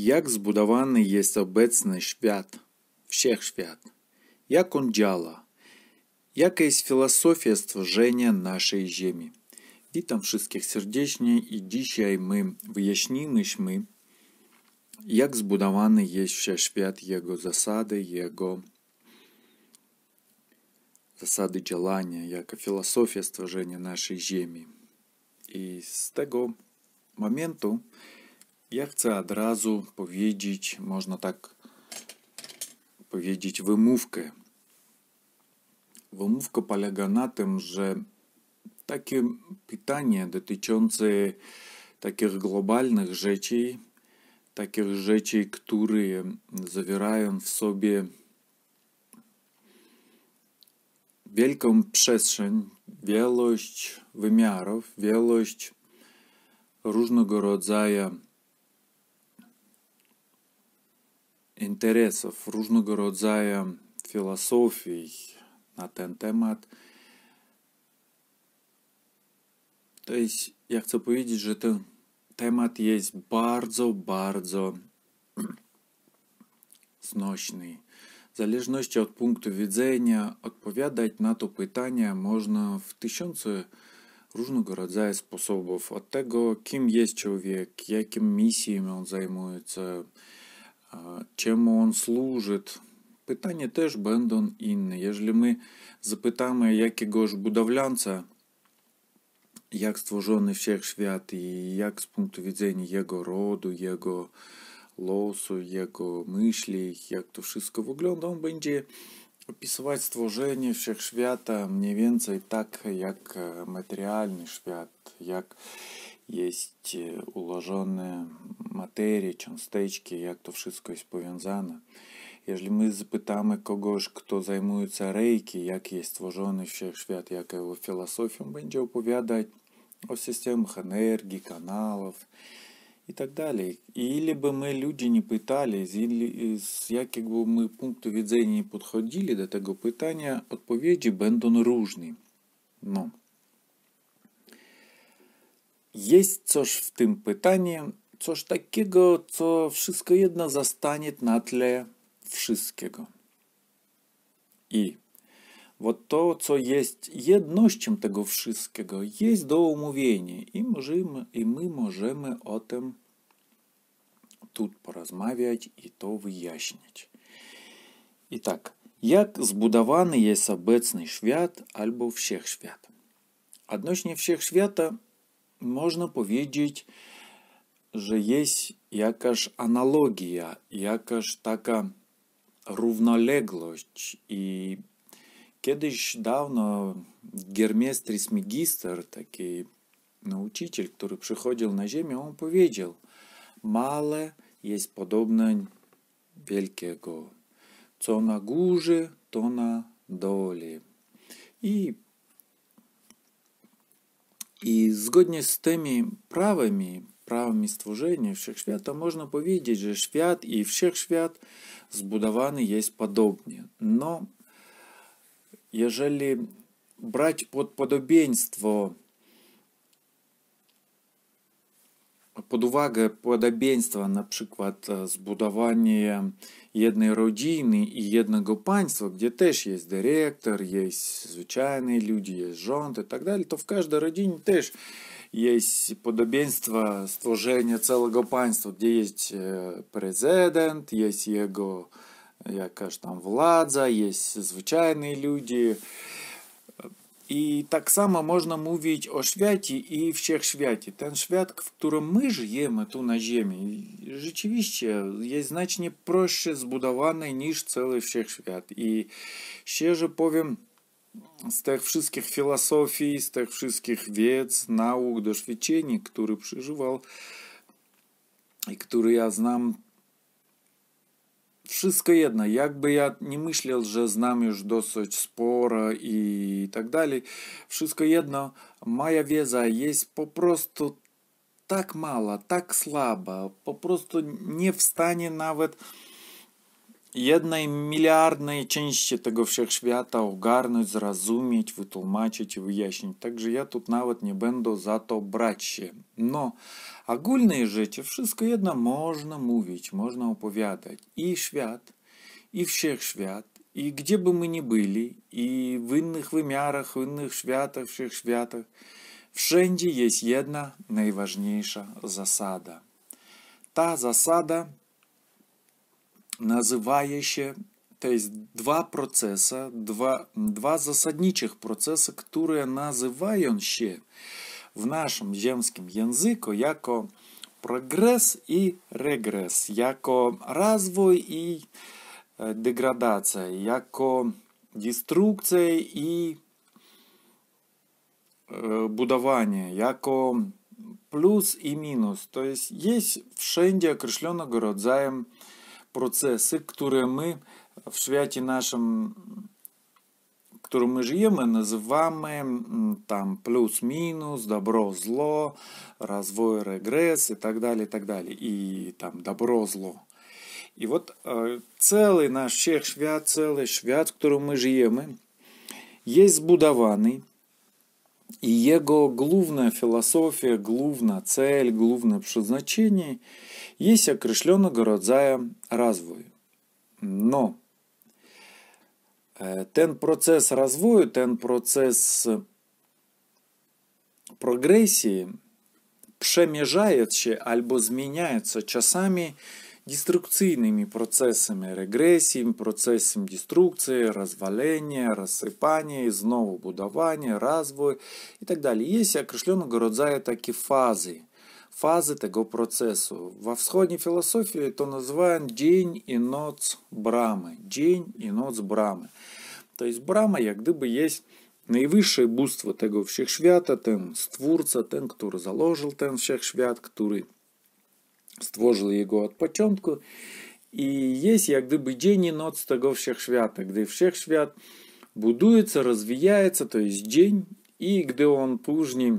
Jak zbudowany jest obecny świat, wszechświat? Jak on działa? Jaka jest filozofia stworzenia naszej Ziemi? Witam wszystkich serdecznie i dzisiaj my wyjaśniliśmy, jak zbudowany jest wszechświat, jego zasady, jego zasady działania, jaka filozofia stworzenia naszej Ziemi. I z tego momentu ja chcę od razu powiedzieć, można tak powiedzieć, wymówkę. Wymówka polega na tym, że takie pytanie dotyczące takich globalnych rzeczy, takich rzeczy, które zawierają w sobie wielką przestrzeń, wielość wymiarów, wielość różnego rodzaju interesów różnego rodzaju filozofii na ten temat. To jest, ja chcę powiedzieć, że ten temat jest bardzo, bardzo znośny. W zależności od punktu widzenia, odpowiadać na to pytanie można w tysiące różnego rodzaju sposobów. Od tego, kim jest człowiek, jakim misją on zajmuje, чему он служить. Питання теж бендон inne. Jeżeli my zapytamy, якого ж будовлянця, jak stworzony wszechświat i jak z punktu widzenia jego rodu, jego losu, jego myśli, jak to wszystko wygląda, on będzie opisywać stworzenie wszechświata mniej więcej tak jak materialny świat, jak jest e, ułożone materie, cząsteczki, jak to wszystko jest powiązane. Jeżeli my zapytamy kogoś, kto zajmuje się reiki, jak jest stworzony wszechświat, jaka jego filozofia, on będzie opowiadać o systemach energii, kanałów i tak dalej. I ile by my ludzi nie pytali, z, jakiego punktu widzenia nie podchodzili do tego pytania, odpowiedzi będą różne. No. Jest coś w tym pytaniu, coś takiego, co wszystko jedno zastanie na tle wszystkiego. I вот to, co jest jednością tego wszystkiego, jest do umówienia i, możemy, i my możemy o tym тут porozmawiać i to wyjaśnić. I tak, jak zbudowany jest obecny świat albo wszechświat? Odnośnie wszechświata Można powiedzieć, że jest jakaś analogia, jakaś taka równoległość i Kiedyś dawno Germiestris Magister, taki nauczyciel, który przychodził na ziemię, on powiedział, male jest podobne wielkiego, co na górze, to na dole. I І згодні з тими правами, правами stworzenia wszechświata, można powiedzieć, że świat i wszechświat zbudowany jest podobnie. No, jeżeli brać pod podobieństwo pod uwagę podobieństwa na przykład e, zbudowanie jednej rodziny i jednego państwa, gdzie też jest dyrektor, jest zwyczajni ludzie, jest rząd i tak dalej, to w każdej rodzinie też jest podobieństwo stworzenia całego państwa, gdzie jest e, prezydent, jest jego jakaś tam władza, jest zwyczajni ludzie, І так само можна мовити о святі і всіх святі. Ten świat, в którym ми живемо тут на землі, rzeczywiście є значно проще збудований, ніж цілий всехсвят. І ще же повім, z tych wszystkich filozofii, z tych wszystkich wiedz, nauk, doświadczeń, które przeżywał i które ja znam, wszystko jedno, jakby ja nie myślał, że znam już dosyć sporo i tak dalej, wszystko jedno, moja wiedza jest po prostu tak mała, tak słaba, po prostu nie w stanie nawet jednej miliardnej części tego wszechświata ogarnąć, zrozumieć, wytłumaczyć i wyjaśnić. Także ja tu nawet nie będę za to brać się. No, ogólne rzeczy, wszystko jedno można mówić, można opowiadać. I świat, i wszechświat, и где бы мы ни были, и в иных вымярах, в иных святах, всех святах, wszędzie есть одна наиважнейшая засада. Та засада называя еще, е, е, то есть два процесса, два, два засадничых процесса, которые называем ще в нашем земском языке яко прогрес и регрес, яко развой и деградация, яко деструкция і будование, яко плюс и минус. То есть есть всюди окрешленого роdzaju процессы, которые мы в святі нашем которую мы живем, называем там плюс-минус, добро-зло, развой, регресс и так далее, и так далее. И там добро-зло. И вот э, целый наш всех свят, целый свят, в котором мы живем, есть збудований – и его главная философия, главная цель, главное предназначение есть окрешленного родзая развою Но э, тен процесс развою тен процесс прогрессии премежает, альбо изменяется часами – деструкційними процесами регресії, процесом деструкції, розвалення, розсипання, знову будування, розвою і так далі. Є окрешленого родзаю такі фази. фазы того процесса. Во всходней философии это называем день и ночь Брамы. День и ночь Брамы. То тобто Брама, як бы есть наивысшее буство того всех свята, тен створца, тен, который заложил тен всех свят, который stworzył jego od początku. I jest jak gdyby dzień i noc tego wszechświata. Gdy wszechświat budujется, развивается, то есть день, и gdy on później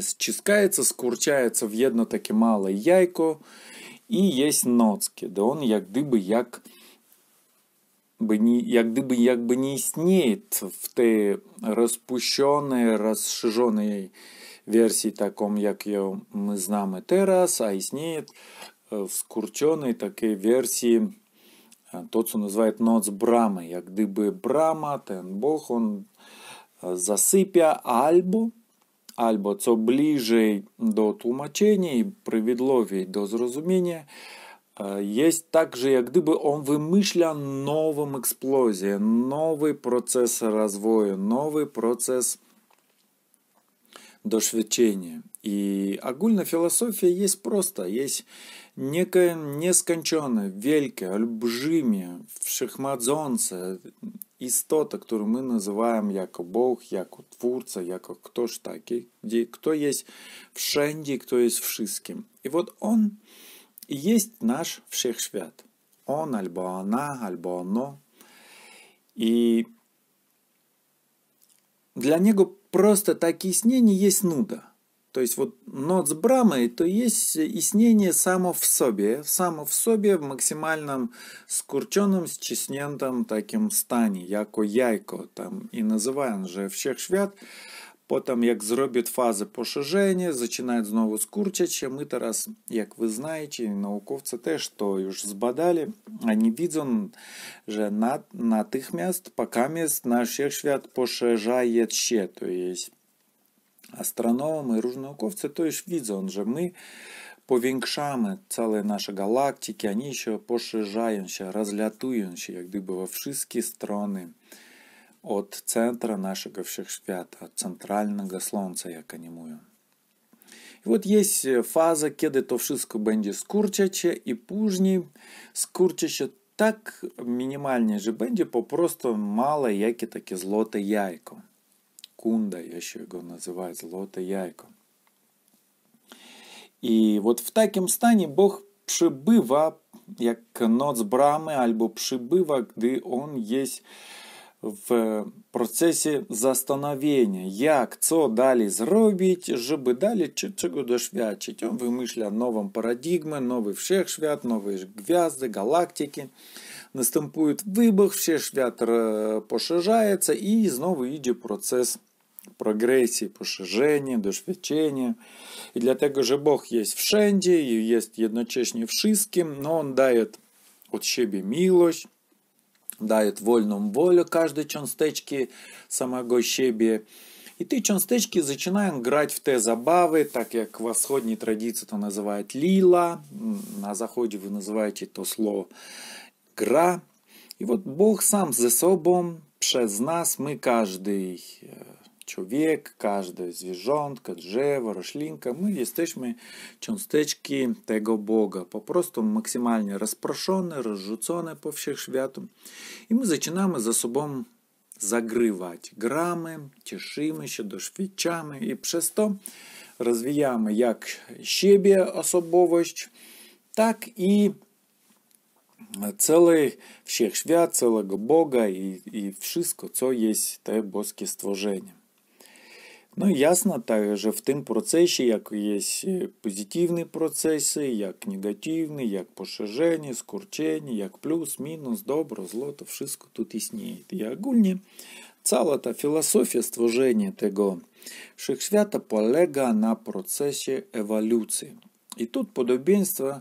ściskается, skurczается w jedno takie małe jajko i jest noc, kiedy on jak gdyby jak бы не, як бы, як бы не снеет в те распущенной, расшиженной wersji taką, jak ją my znamy teraz, a istnieje w skurczonej takiej wersji to, co называют noc bramy. Jak gdyby brama, ten Bóg, on zasypia albo, albo co bliżej do tłumaczenia i przywidłowiej do zrozumienia, Есть также, як гdyby он вимишля новим експлозія, новий процес розвою, новий процес до дошвячения. И агульна філасофія є проста, є некое несконченное, великое, обжимі, всехмадзонце, істота, которую мы называем яко Бог, яко Творца, яко кто ж такий, где, кто есть всенде, кто есть всяким. И вот он есть наш всехшвят. Он, альбо она, альбо оно. И для него просто такие яснение есть нуда. То есть вот нот с брамой, то есть яснение само в собе, само в собе в максимальном скурченом, счиснентом таким стані, яко яйко там и называем же всіх швят. Потім, як зроблять фази пошиження, починають знову скурчать. Ми зараз, як ви знаєте, науковці теж то ж збадали, а не видно, що на, натихмяст, покаміст наш свят пошижає ще. То есть астрономи і ружнаковці то ж видно, що ми powiększamy całe nasze galaktyki, oni się poszerzają się, rozlatują się jak gdyby we wszystkie strony od центра naszego wszechświata, od centralnego Słońca, jak animują. I вот jest faza, kiedy to wszystko będzie się i później się tak minimalnie, że będzie po prostu małe jakie takie złote jajko. Kunda jeszcze go nazywa złote jajko. I вот w takim stanie Boch przybywa jak noc bramy albo przybywa, gdy On jest в процесі застановлення, як це далі зробити, щоб далі чого дошвячити. Він вимишляє нові парадигми, нові всіх свят, нові гв'язди, галактики. Наступує вибух, все свят поширяється і знову йде процес прогресії, поширення, дошвячення. І для того, що Бог є всюди, і є одночасно всім, але Він дає від себе милость, дает вольному волю каждой частички самого себе. и ты частички начинаем играть в те забавы, так как в восходній традиции это называют лила, на заходе вы называете то слово гра. И вот Бог сам за собою, через нас, мы каждый э, człowiek, każde zwierzątko, drzewo, roślinka, my jesteśmy cząsteczki tego Boga, po prostu maksymalnie rozproszone, rozrzucone po wszechświatu. I my zaczynamy za sobą zagrywać. Gramy, cieszymy się, doświadczamy i przez to rozwijamy jak siebie osobowość, tak i cały wszechświat, całego Boga i, i wszystko, co jest te boskie stworzenie. Ну, ясно, также в тым процессе, як есть позитивные процессы, як негативные, як поширення, скорчення, як плюс, мінус, добро, зло, то wszystko тут існує. І ogólnie cała ta filozofia stworzenia tego wszechświata polega na procesie ewolucji. I тут podobieństwa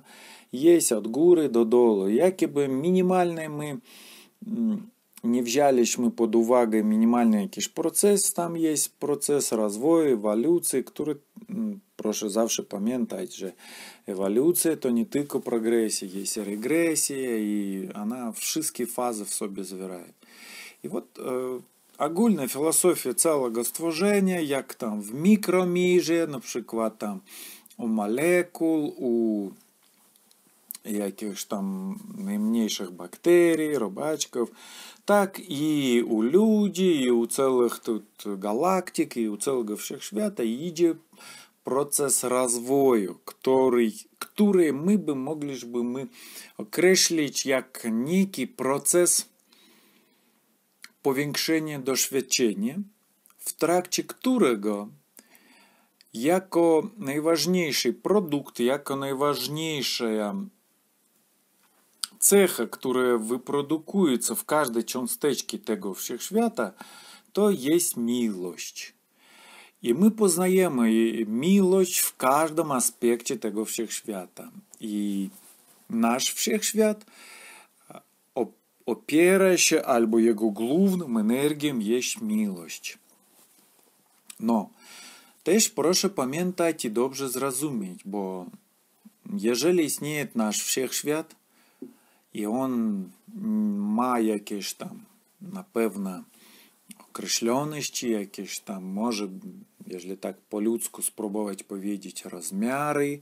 jest od góry do dołu. Jakie by minimalne my не взяли ж мы под увагу минимальный якийсь процесс, там есть процесс развоя, эволюции, который, прошу завжди пам'ятати, що еволюція то не тільки прогресія, є і регресія, і вона всі фази в собі збирає. І от агульная э, философия целого створения, як там в мікроміжі, наприклад, там у молекул, у якихось там найменших бактерій, робачків, так і у людей, і у целых тут галактик, і у целого всехсвята йде процесс развою, который, который мы бы могли бы мы окреслить як некий процесс powiększenie doświadczenia, w trakcie którego jako najważniejszy produkt, jako najważniejsza цеха, które wyprodukujecie в каждой cząsteczce tego wszechświata, то есть милость. И мы познаем милость в каждом аспекте того Всехшвята. И наш Всехшвят, а, опираясь альбо его главным энергиям, есть милость. Но теж прошу помнить и добре зрозуміти, бо ежели існує наш всех Всехшвят, І он має якісь там, напевно, окрещенощі, якісь там, може, якщо так по-людську спробувати повідати розміри,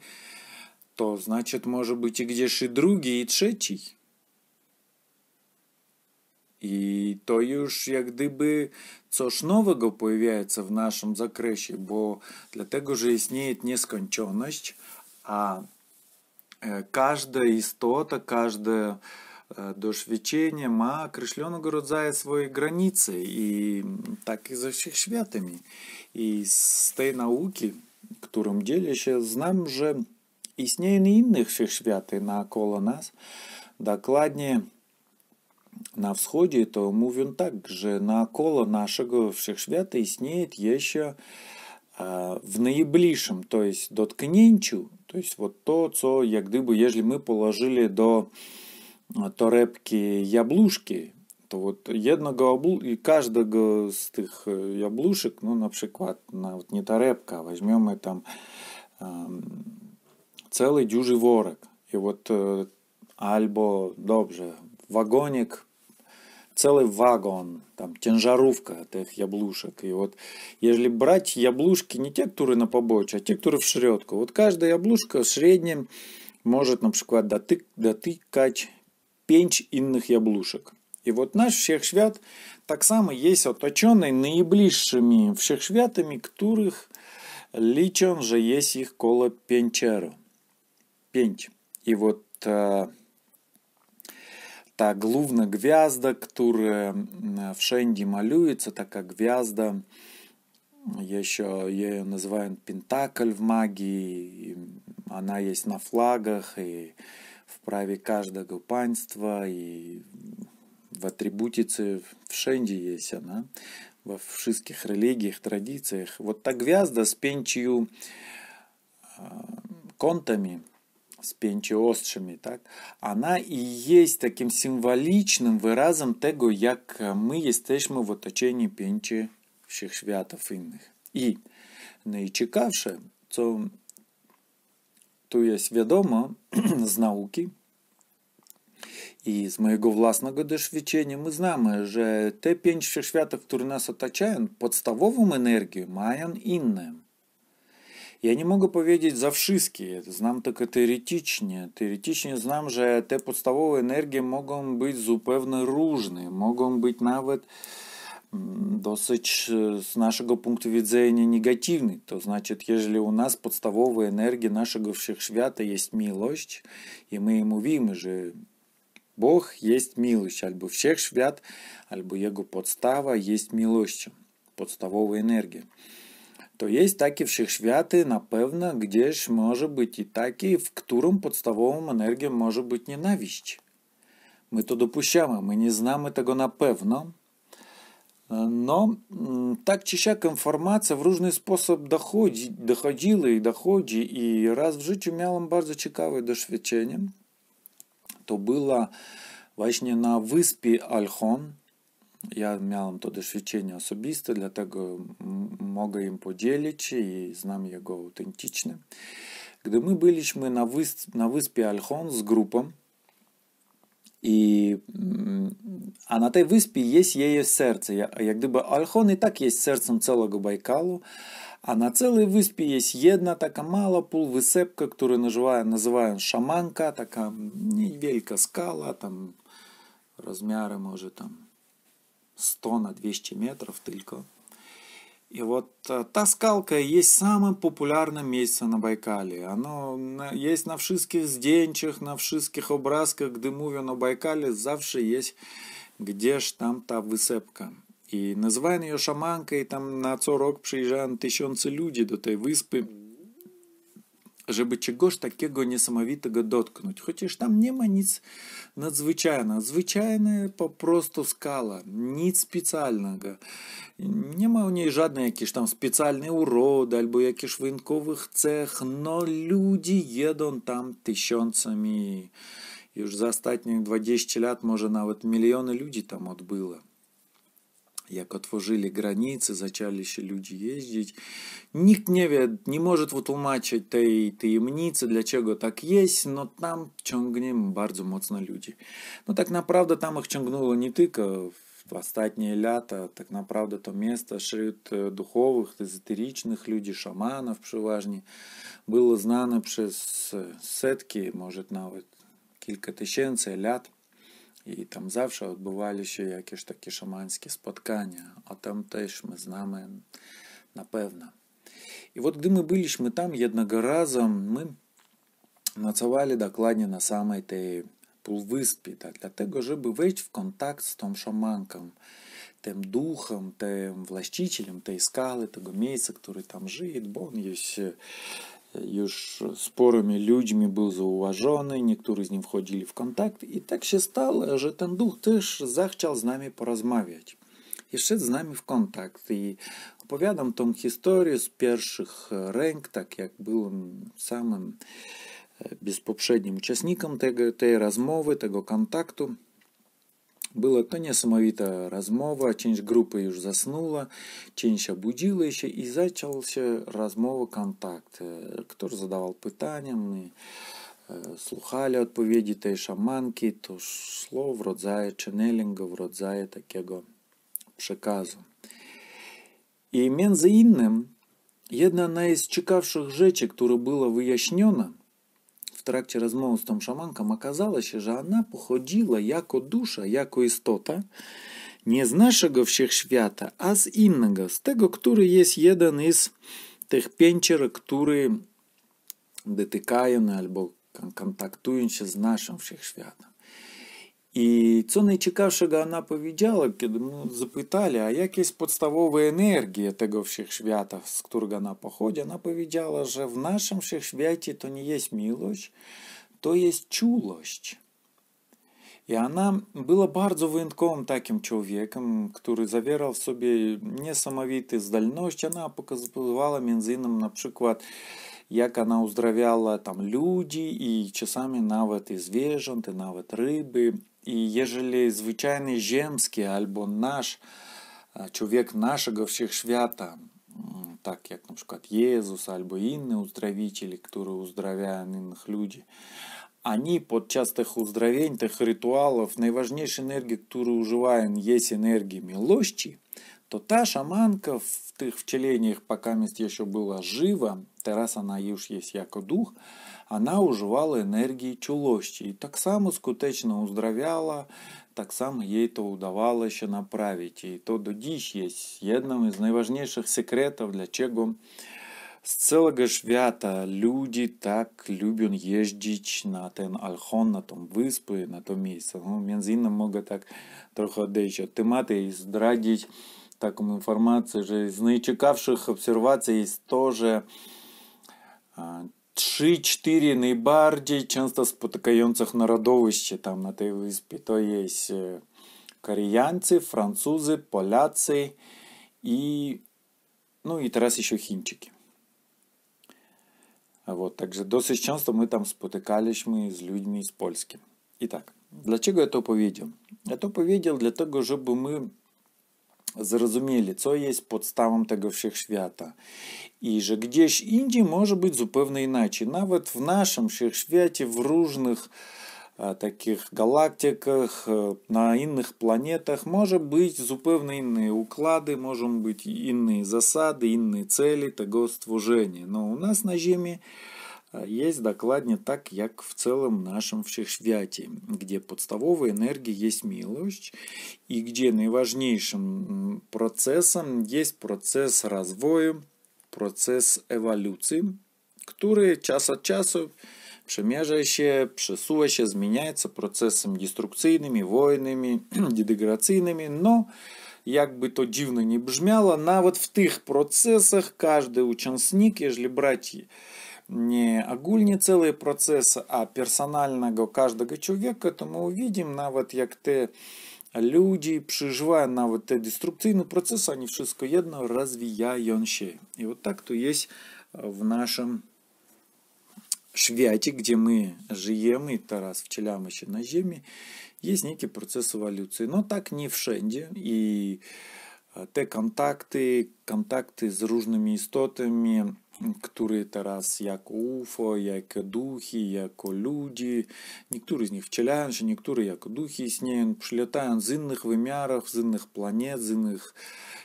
то, значить, може бути і где і другий, і третій. І то już як gdyby ж nowego появляється в нашому закрещі, бо для того, ж існує несконченність, а Э, Кожна істота, кожне э, досвідчення має окрещену родзає свої границі, і так и за всіх святами. І з тієї науки, которым же, и с ней на иных всех святы на около нас, докладнее на Всходе, то мовим так, же що навколо нашого всіх свята існує ще в найближчим, то есть доткненчу, то есть вот то, что, как якби, если мы положили до а, торепки яблушки, то вот одного и каждого из этих яблушек, ну, например, на, вот не торепка, а візьмемо там цілий дюжий ворог. и вот от э, або, добре, вагоник целый вагон, там тянжаровка этих яблушек. И вот если брать яблушки не те, которые на побочі, а те, которые в шредку, Вот каждая яблушка в среднем может, например, дотык, дотыкать пенч иных яблушек. И вот наш всехшвят так само есть оточенный наиближшими всех всехшвятами, которых личен же есть их коло пенчеру. Пенч. И вот э, та главна гвязда, które wszędzie малюється, така гвязда, Я що її називають пентакль в магії, вона є на флагах і в праві кожного панства, і в атрибутице wszędzie есть она, во всех религиях, традициях. Вот та гвязда с пенчью э, контами – с пенчіострими, так, вона і є таким символічним виразом того, як ми єстешмо в w otoczeniu всіх святів інших. І не чекавши, це tu jest wiadomo z nauki i z mojego własnego doświadczenia my znamy, że te pięć wszechświatów, które nas otaczają, podstawową energię mają inne. Я не можу повідати за всі, знам тільки теоретичні. Теоретичні знам, що те підставові енергії можуть бути зупевно різні, можуть бути навіть досить э, с нашего пункта видения негативный. То значит, если у нас подставовая энергия нашего Всехшвята есть милость, и мы ему вим, же Бог есть милость, альбо Всехшвят, альбо его подстава есть милость, подставовая энергия. То є такі всехшвяти, напевно, де ж може бути і такі, в котором подставовим енергіям може бути ненависть. Ми то допущаємо, а ми не знаємо того напевно. Но так чи сяк информация в różny sposób доходи, доходила и доходи. И раз в życiu miałem bardzo ciekawe doświadczenie. то było właśnie на wyspie Alchon. Ja miałam to doświadczenie osobiste, dlatego mogę im podzielić i znam jego autentyczne. Gdy my byliśmy na, wysp na wyspie Alhon z grupą, i, a na tej wyspie jest jej serce. Jak gdyby Alhon i tak jest sercem całego Bajkalu, a na całej wyspie jest jedna taka mała półwysepka, którą nazywają, nazywają szamanka, taka niewielka skala, tam rozmiary może tam 100 на 200 метров только. И вот э, та скалка есть самым популярным местом на Байкале. Оно есть на всіх зденчах, на всіх образках, где мовлю на Байкале, завше есть где ж там та висепка. І називають її шаманкою, там на цей приезжают приїжджають тисячі людей до той виспи żeby czegoś takiego niesamowitego dotknąć. Chociaż tam nie ma nic nadzwyczajnego. Zwyczajna po prostu skala, nic specjalnego. Nie ma u niej żadnej jakiejś tam specjalnej urody albo jakichś wyjątkowych cech. No ludzie jedą tam tysiącami. Już za ostatnich 20 lat może nawet miliony ludzi tam odbyło. Як otworzyli granice, zaczęli się ludzie jeździć. Nikt nie wie, nie może wytłumaczyć tej tajemnicy, dlaczego tak jest, no tam ciągnie bardzo mocno ludzi. No tak naprawdę tam ich ciągnęło nie tylko w ostatnie lata, tak naprawdę to miejsce wśród duchowych, ezoterycznych ludzi, szamanów przeważnie, było znane przez setki, może nawet kilka tysięcy lat. І там завжди відбували ще якісь такі шаманські споткання, а там теж ми з нами, напевно. І от коли ми були там одного разу, ми нацавали докладно на самій тій полвиспі, да, для того, щоб вийти в контакт з тим шаманком, тим духом, тим властителем, тієї скали, того місця, який там живе, бо він є już sporymi ludźmi był zauważony, niektórzy z nim wchodzili w kontakt i tak się stało, że ten duch też zachciał z nami porozmawiać. I z nami w kontakt i opowiadam tą historię z pierwszych ręk, tak jak byłem samym e, bezpośrednim uczestnikiem tego, tej rozmowy, tego kontaktu. Була то несамовіта размова, ченьш групи już заснула, ченьша будила еще и зачався размова контакт. Хто э, ж задавав питання, ми э, слухали відповіді тієї шаманки, то йшло в ченнелинга, ченелінга, в родзає такого przekazu. І między innym, jedna z najciekawszych rzeczy, która była wyjaśniona – trakcie rozmowy z tą szamanką okazało się, że ona pochodziła jako dusza, jako istota nie z naszego wszechświata, a z innego, z tego, który jest jeden z tych pięcier, który dotykają albo kontaktują się z naszym wszechświatem. І це найцікавшого оповідала, коли ми запитали, а якісь подставові енергії того всехшвята, з якого вона походить, вона повідала, що в нашому всехшвяті то не є милость, то є чулость. И она была bardzo wyjątkowym takim człowiekiem, który zawierał w sobie niesamowity zdolność. Ona pokazywała między innymi na przykład jak ona uzdrawiała tam ludzi i czasami nawet i zwierząt, i nawet ryby і ежели звичайний жемський або наш э, чоловік нашого свята, так як, наприклад, ну, Єзус або інші уздравителі, які уздравляють інших людей, они под час тех уздравень, тех ритуалов, наиважнейшей энергии, которую уживаем, есть энергия милощи, то та шаманка в тих вчелениях, пока мест еще была жива, террас она уж есть яко дух, она уживала енергії чулощі і так само скутечно уздравяла, так само їй то удавалося направити. І то до діч є одним із найважніших секретів, для чего з цілого свята люди так люблять їздити на тен альхон, на тому виспи, на то місце. Ну, бензином можна так трохи дещо тимати і здрадити такому інформацію, що з найчекавших обсервацій теж 3-4 najbardziej często spotykających narodowości tam na tej wyspie to jest Koreańcy, Francuzi, Polacy i no i teraz jeszcze Chińczyki. Вот, także dosyć często my tam spotykaliśmy z ludźmi z Polski. Итак, dlaczego ja to powiedział? Ja to powiedział dlatego, żeby my Зрозумілі, це є підставом того всіхшвята. І же где ж інді може бути зупевно іначе. Навіть в нашому всіхшвяті, в ружних а, таких галактиках, э, на інших планетах, може бути зупевно інші уклади, можуть бути інші засади, інші цілі того створення. Но у нас на Землі есть дакладне так, як в цэлым нашым всехсвяце, где падставовай энергіі есть міласць і где найважнейшым працэсам есть працэс развою, працэс эвалюцыі, который час ад часу przemierzajся, przesuwa się, zmienia się procesem destrukcyjnymi, wojnymi, dedegracyjnymi, no jakby to dziwne nie brzmiało, nawet w tych procesach każdy uczestnik, jeżeli brać не агульні целый процес, а персонального каждого человека то мы увидим навіть как те люди, переживая на вот те деструктивные процессы, они все едно развивающие. И вот так то есть в нашем Швяті, где мы живем, и Тарас в ще на землі, есть некий процес эволюции Но так не в шенде и э, те контакты контакты с різними істотами, który teraz jak UFO, jak duchy, jak ludzie. Niektórzy z nich wcielają niektórzy jak duchy istnieją, przylatają z innych wymiarów, z innych planet, z innych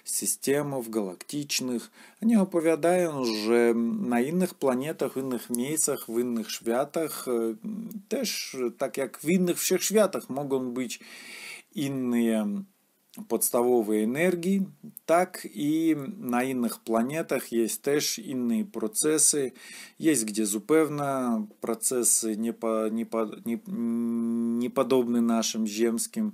системов галактичных. Они оповядаją, że na innych planetach, w innych miejscach, w innych światach, też tak jak w innych wszechświatach mogą być inne подставової энергии, так и на иных планетах есть теж иные процессы, есть где зупевно процессы не, по, не, по, не, не подобні нашим земским,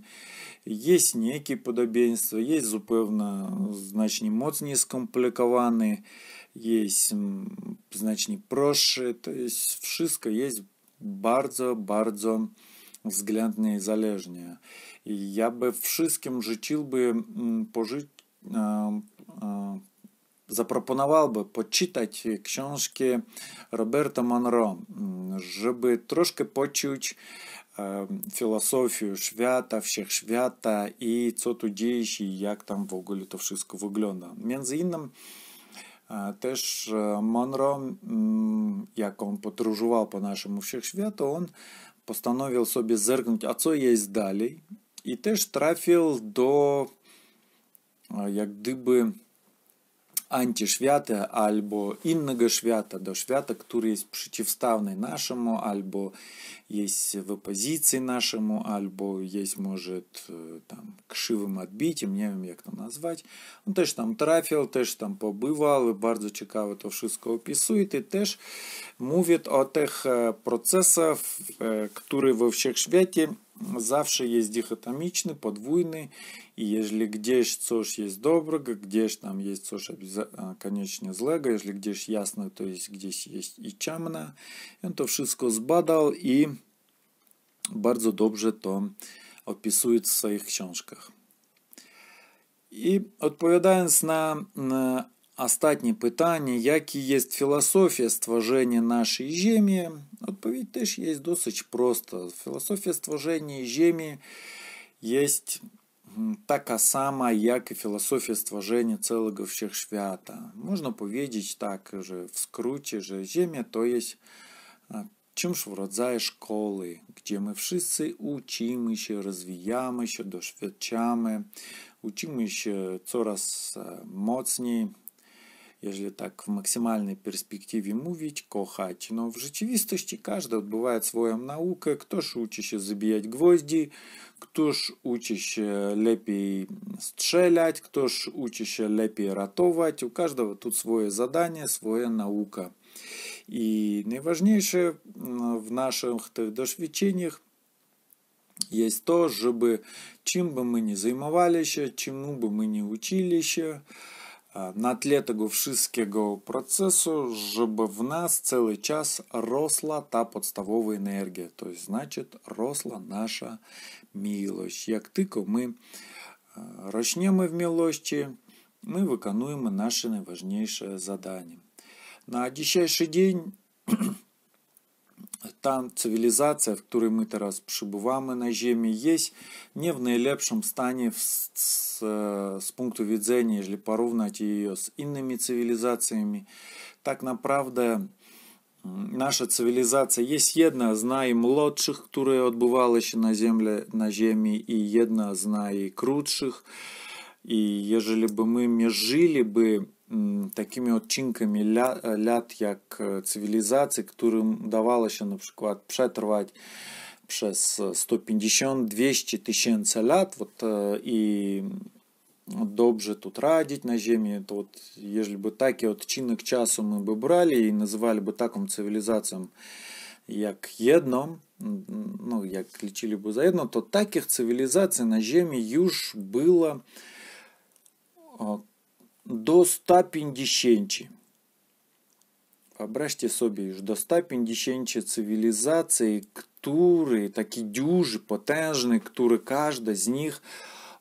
Есть некие подобенства, есть зупевно значні моцні скомпліковані, есть значні проще, то есть wszystko есть бардзо бардзо względ zależnie. I ja by wszystkim życzyłby mm, pożyć, e, e, zaproponowałby poczytać książki Roberta Monroe, mm, żeby troszkę poczuć e, filozofię świata, wszechświata i co tu dzieje się i jak tam w ogóle to wszystko wygląda. Między innymi też Monroe, mm, jak on podróżował po naszemu wszechświatu, on постановил собі зеркнути, а це є далі. І теж трафив до а, як диби, антишвята або інного швята до швята, який є противставний нашому, або є в опозиції нашому, або є, може, э, там, кшивим відбиттям, не знаю, як це назвати. Він теж там трафив, теж там побивав, і дуже цікаво то все описує, і теж мовить о тих э, процесах, які э, во всіх святі Zawsze jest dychotomiczny, podwójny i jeżeli gdzieś coś jest dobrego, gdzieś tam jest coś koniecznie złego, jeżeli gdzieś jasno, to jest gdzieś jest i ciemno. On to wszystko zbadał i bardzo dobrze to opisuje w swoich książkach. I odpowiadając na, na Остатні питання, які є філософія створення нашої Землі, відповідь теж є досить просто. Філософія створення Землі є така сама, як і філософія створення цілого всехсвята. Можна повідомити так же в скруті, що Земля то є а, чимсь в родзаї школи, де ми всі учимося, розвіяємося, досвідчаємо, учимося coraz а, mocniej, jeżeli tak w maksymalnej perspektywie mówić, kochać. No w rzeczywistości każdy odbywa swoją naukę, ktoś uczy się zabijać gwoździ, ktoś uczy się lepiej strzelać, ktoś uczy się lepiej ratować. У каждого тут swoje zadanie, swoja nauka. I najważniejsze w naszych tych doświadczeniach jest to, żeby czym by my nie zajmowali się, czemu by my nie uczyli się, Е, на тлі того процесу, щоб в нас цілий час росла та подставова енергія. Тобто, значить, росла наша мілость. Як тільки ми е, рочнемо в мілощі, ми виконуємо наше найважніше завдання. На дійсний день Та цивілізація, в якій ми зараз перебуваємо на землі, є не в найлепшому стані з, з, э, пункту відзення, якщо порівняти її з іншими цивілізаціями. Так направда, наша цивілізація є одна з наймолодших, які відбували ще на землі, на землі і одна з найкрутших. І якщо б ми не жили би такими от чинкамі ля, лят як цивілізації, яким давалося, наприклад, прервати przez 150-200 tysięcy lat вот, i dobrze tu radzić na Ziemi, to вот, jeżeli by taki odcinek czasu my by brali i nazywaliby taką cywilizacją jak jedną, no jak liczyliby za jedną, to takich cywilizacji na Ziemi już było до 150. Вображте собі ж до 150 цивілізацій, ктури, такі дюжі, потенжні, ктури кожна з них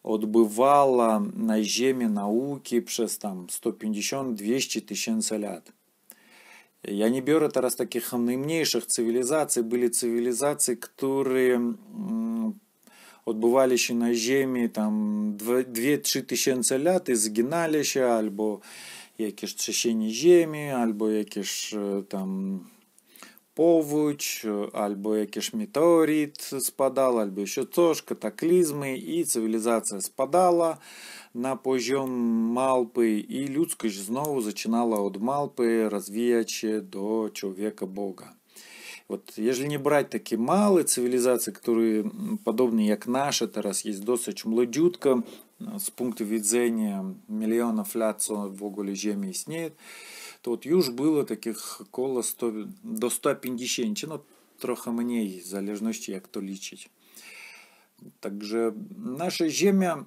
відбивала на землі науки через там 150-200 тисяч лет. Я не беру это раз таких наимнейших цивилизаций. Были цивилизации, которые от буваліші на жемі там 2-3 тисячі лят і згинали ще, або які ж трещені жемі, або які э, там Повуч, э, альбо якийсь метеорит спадал, альбо еще тоже катаклизмы, и цивилизация спадала на позьом малпы, и людскость снова зачинала от малпы развіячи до человека Бога. Вот если не брать такие малые цивилизации, которые подобные, как як наша, зараз є досить младютка, з э, пункту відзення мільйонів лят ввогулі землі існує, то вот юж было таких коло 100, до 150, ну трохи меней, в залежності як то лечить. Также наша земля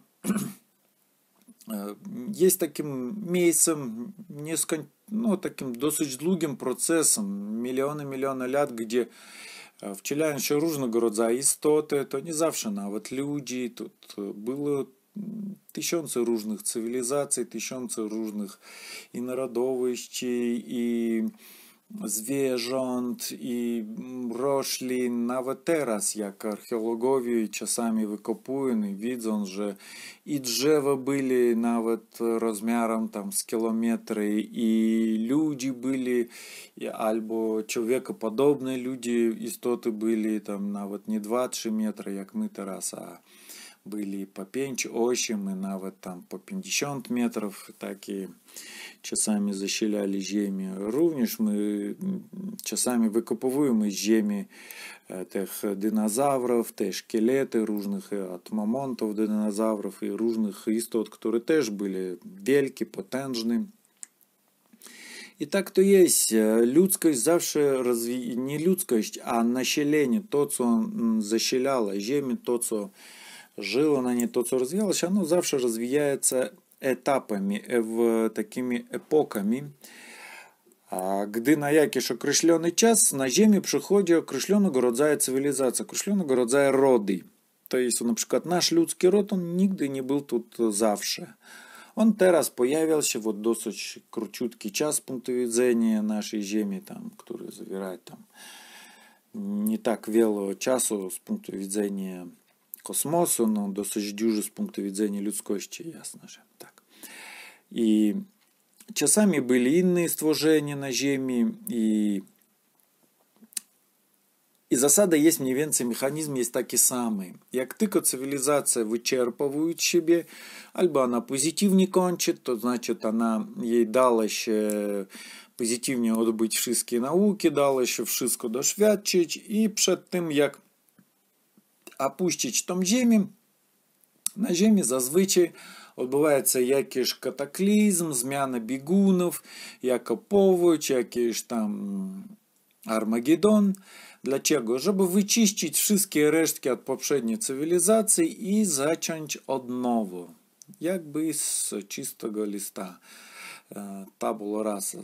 Э, есть таким месяцем несколько ну, таким досить процессом миллионы миллионы лет, где э, в вчеляють, що різного роду істоти, то не завжди вот люди, тут э, было тысячи різних цивілізацій, тисячі різних и народовищ, и zwierząt i roślin. Nawet teraz, jak archeologowie czasami wykopują i widzą, że i drzewa byli nawet rozmiarem tam z kilometry i ludzie byli albo człowiekopodobne ludzie, istoty byli tam nawet nie 2-3 metry, jak my teraz, a byli po 5-8 i nawet tam po 50 metrów takie часами защеляли жеми. Również my czasami wykopowujemy z ziemi tych dinozaurów, te szkielety różnych od mamontów do dinozaurów i różnych istot, które też były wielkie, potężne. И так то есть. Людскость завше разві... не людскость, а население, то, що защеляло землю, то, що жило на ній, то, що розвивалося, оно завше розвивається этапами, э, в такими эпоками, а, Гdy на якіш окрешлений час, на землі приходить окрешленого родзая цивилизация, окрешленого родзая роды. То есть, например, наш людский род, он нигде не был тут завше. Он тераз появился вот достаточно кручуткий час с пункта видения нашей земли, там, который завирает там не так вело часу с пункта видения космосу, но ну, достаточно дюжи с пункта видения людскости, ясно же. Так і часамі былі інныя створжэнні на земе і і засада есть мне венцы механізм есть такі самы як тыка цывілізацыя вычерпывают себе альбо она пазітыў не кончит то значит она ей дала ще пазітыўне адбыць wszystkie науки дала в wszystko дашвядчыць і przed тым як опусціць там земе на земе зазвычай у Відбувається якийсь катаклізм, зміна бігунів, Яковпович, якийсь там Армагеддон. Для чего? Чтобы вычистить wszystkie resztki od poprzedniej cywilizacji i zacząć od nowo. Jakby z czystego lista. Э, табула раса.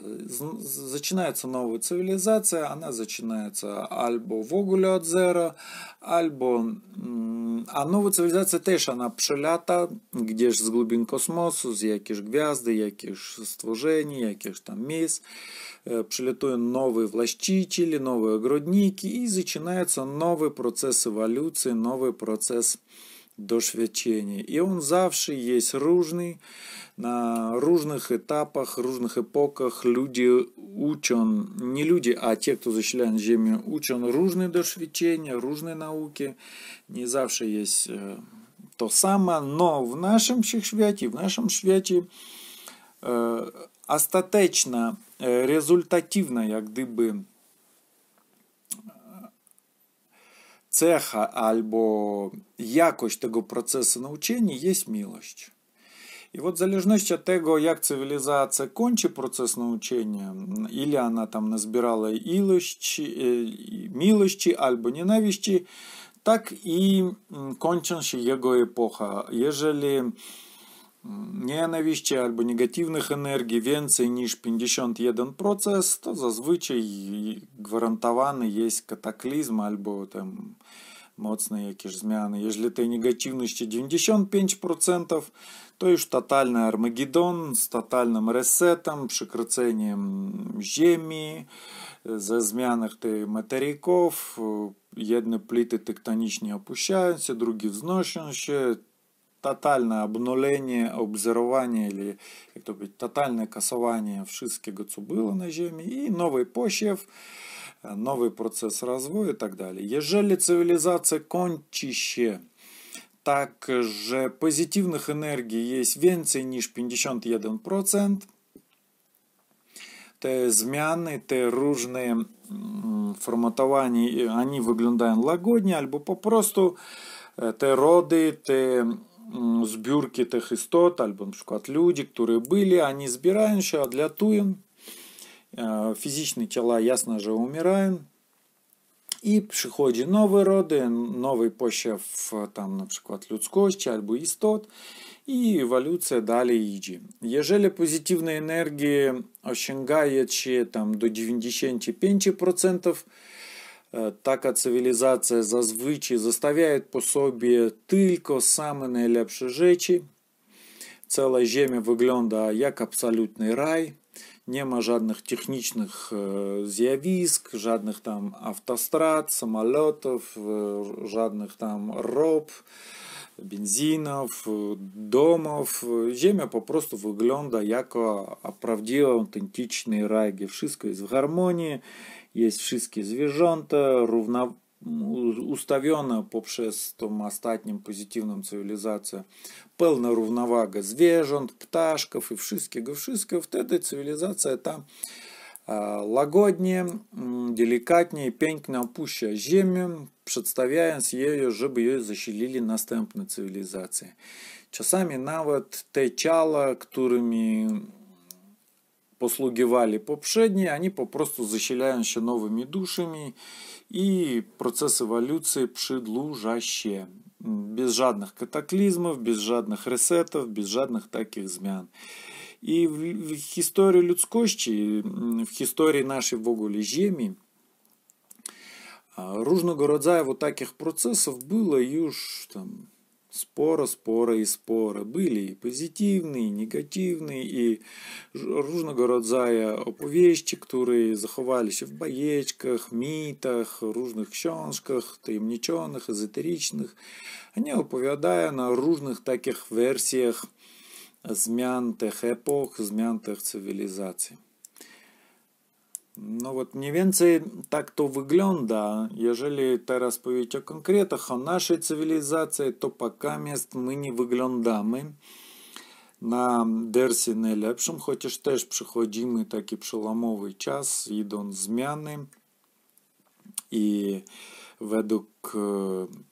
Зачинается новая цивилизация, она зачынаецца альбо ввогуле от зера, альбо а новая цивилизация тоже она пшалята, где ж с глубин космосу, с яких ж гвязды, які ж створені, які ж там міс. Э, Прилітує новые влащителі, нові огородники і зачинається новий процес еволюції, новий процес до свячення. І він завжди є різний. На різних етапах, різних епохах люди учен, не люди, а те, хто заселяє землю, учен різні досвідчення, різні науки. Не завжди є э, то саме, но в нашому святі, в нашому святі э, остаточно, э, результативно, як диби, цеха, альбо якость того процесса научения есть милость. И вот в залежності від того, как цивилизация кончить процесс научения, или она там назбирала илощи, милощи, альбо ненависті, так и кончивши его эпоха, Ежели nienawiści albo negatywnych energii więcej niż 51%, to zazwyczaj gwarantowany jest kataklizm albo tam mocne jakieś zmiany. Jeżeli tej negatywności 95%, to już totalny Armagedon z totalnym resetem, przekroceniem ziemi, ze zmianach tej materików. Jedne plity tektonicznie opuszczają się, drugie wznoszą się, тотальное обнуление, обзорування или як то бить, тотальне касування wszystkiego, co było na ziemi i nowy посев, новый процесс развоя и так далее. Ежели цивилизация кончище же позитивных энергий есть więcej niż 51%, те змяны, те różne форматования, они выглядят лагодні, або попросту э, те роди, те збірки тих істот, альбо шукати люди, які були, вони збирають, що адлятуємо. Э, Фізичні тіла, ясно же, умирають. І приходять нові роди, новий пощев, там, наприклад, людськості або істот, і еволюція далі йде. Ежели позитивна енергія осягає чи, там, до 95%, Э, така цивілізація зазвичай заставляє по собі тільки саме найліпші речі. Цела земля виглядає як абсолютний рай. Нема жадных технічних з'явіск, жадных там автострад, самолетов, жадных там роб, бензинов, домов. Земля попросту виглядає як а, правдивий, аутентичний рай, де все в гармонії jest wszystkie zwierzęta równa, ustawiona poprzez tą ostatnią pozytywną cywilizację pełna równowaga zwierząt, ptaszków i wszystkiego, wszystkiego, wtedy cywilizacja ta łagodnie, delikatnie i pięknie opuszcza ziemię, przedstawiając jej, żeby ją zasilili następne cywilizacje. Czasami nawet te ciała, którymi Послугівалі попередні, они попросту заселяються новыми душами и процесс эволюции пшедлужаще Без жадных катаклизмов, без жадных ресетов, без жадных таких змян. И в, в истории людскости, в истории нашей в земли, а, ружного роdzaju вот таких процессов было и уж там Спора, спора и споры. Были и позитивные, и негативные, и różnego rodzaju opowieści, które zachowali się w bajeczkach, mitach, różnych książkach, tajemniczonych, ezoterycznych. Они opowiadają na różnych takich wersjach zmian tych epok, zmian tych cywilizacji. No вот mniej więcej tak to wygląda. Jeżeli teraz powiedzieć o konkretach, o naszej cywilizacji, to пока мест my nie wyglądamy na dersy najlepszym, chociaż też przechodzimy taki przełomowy czas, idą zmiany i według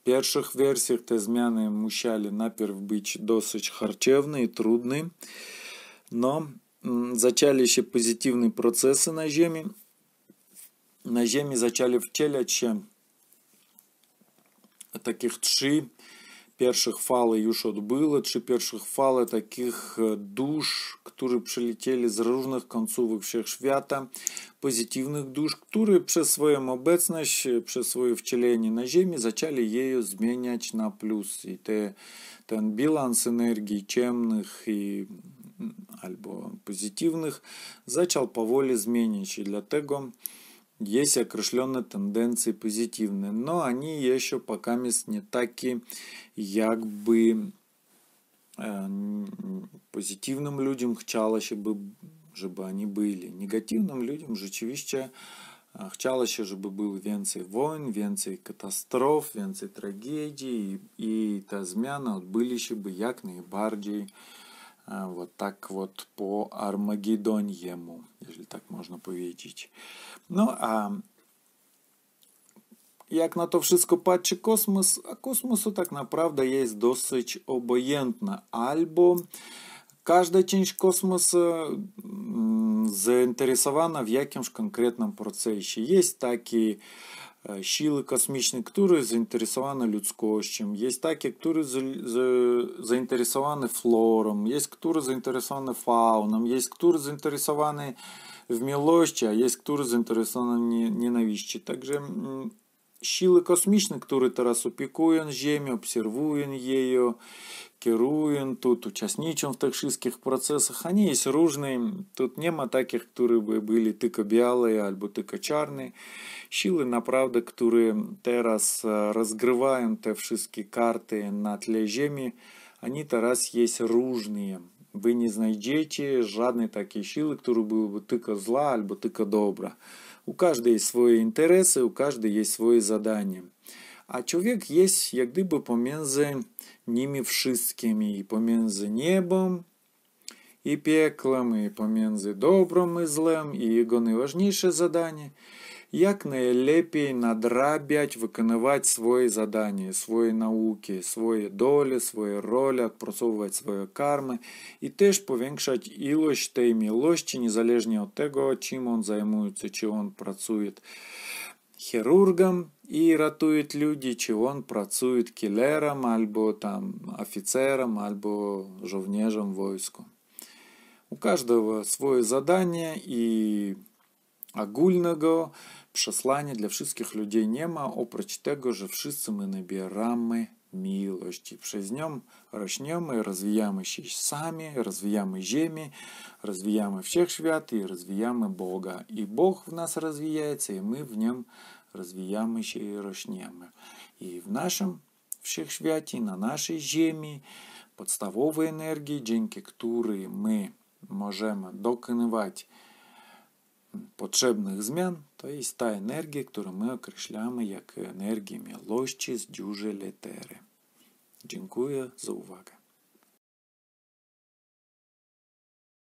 pierwszych wersji te zmiany musiały najpierw być dosyć харчевne i trudne, no зачали ще позитивні процеси на Жемі. На Жемі зачали втілять ще таких три перших фалы już отбыло, три перших фалы таких душ, которые прилетели з różnych końcówek wszechświata, позитивных душ, которые przez swoją obecność, przez swoje wcielenie на Ziemi зачали jej zmieniać на плюс I те, ten bilans energii ciemnych i albo pozytywnych, zaczął powoli zmieniać для того есть окрышлёныя тэндэнцыі пазітыўныя, но они еще пока мест не такі як бы э, людям хчалася бы чтобы они былі негатыўным людям рэчывішча хчалася чтобы был венцый войн венцый катастроф венцый трагедіі і та змяна адбыліся бы як найбарджей у а, вот так вот по Армагеддоньему, если так можно powiedzieć. Ну а, Як на то wszystko patrzy космос, а космосу так направда є досить обоєнтна. альбо Каждая часть космоса заинтересована в якимсь конкретном процессе. Есть такие Э, щіли космічні, які заінтересовані людськощем, є такі, які заінтересовані флором, є які заінтересовані фауном, є які заінтересовані в miłości, a jest który zainteresowany nienawiści. Także siły kosmiczne, które teraz opiekują Ziemię, obserwują jej, кіруєн, тут учаснічен в такшистських процессах они есть ружные, тут нема таких, которые бы были тыка белые альбо тыка чарные. Силы, направда, которые терас э, разгрываем те всички карты на тле земли, они терас есть ружные. Вы не знайдете жадные такие щилы, которые были бы тыка зла альбо тыка добра. У каждой есть свои интересы, у каждой есть свои задания. А человек есть, як бы поміж nimi wszystkimi i pomiędzy niebem и pieklem, i pomiędzy dobrem i złem, i jego najważniejsze задание, как найлепей надрабять выканываць свой заданні, свой наукі, свае долі, свае ролі, адпрацоўваць свае кармы і теж павіншаць ілоч той мілосці, незалежне ад таго, чем он займуецца, чем он працуе хірургам, и ратуют люди, чи он працює киллером, альбо там офицером, альбо жовнежем войску. У каждого свое задание и агульного послания для всіх людей нема, опроч того же всі мы набираємо милости. Через нем рачнем и развияем еще сами, развияем и жеми, развияем и всех свят, и развияем и Бога. И Бог в нас развивается, и мы в нем развиями ще и rośniemy. И в нашем wszechświacie, на нашій Ziemi, podstawowej energii, dzięki której my możemy dokonywać potrzebnych zmian, to jest ta energia, którą my określamy jak energię miłości z dziurzy litery. Dziękuję za uwagę.